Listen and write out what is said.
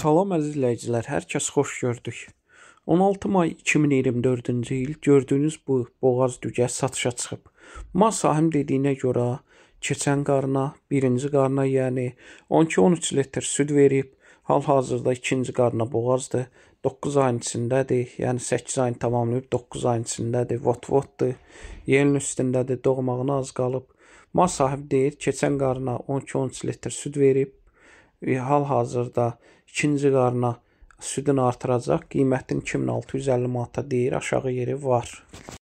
Salam əziz izləyicilər, hər kəs xoş gördük. 16 may 2024-cü il gördüyünüz bu boğaz dügə satışa çıxıb. Ma sahim dediyinə görə keçən qarına, birinci qarına, yəni 12-13 litr süd verib, hal-hazırda ikinci qarına boğazdır. 9 ayın içindədir, yəni 8 ayın tamamlayıb 9 ayın içindədir, vot-votdur. Yerin üstündədir, doğmağına az qalıb. Ma sahib deyir, keçən qarına 12-13 litr süd verib, E, hal-hazırda ikinci qarına südün artıracaq, qiymətin 2650 manata deyir, aşağı yeri var.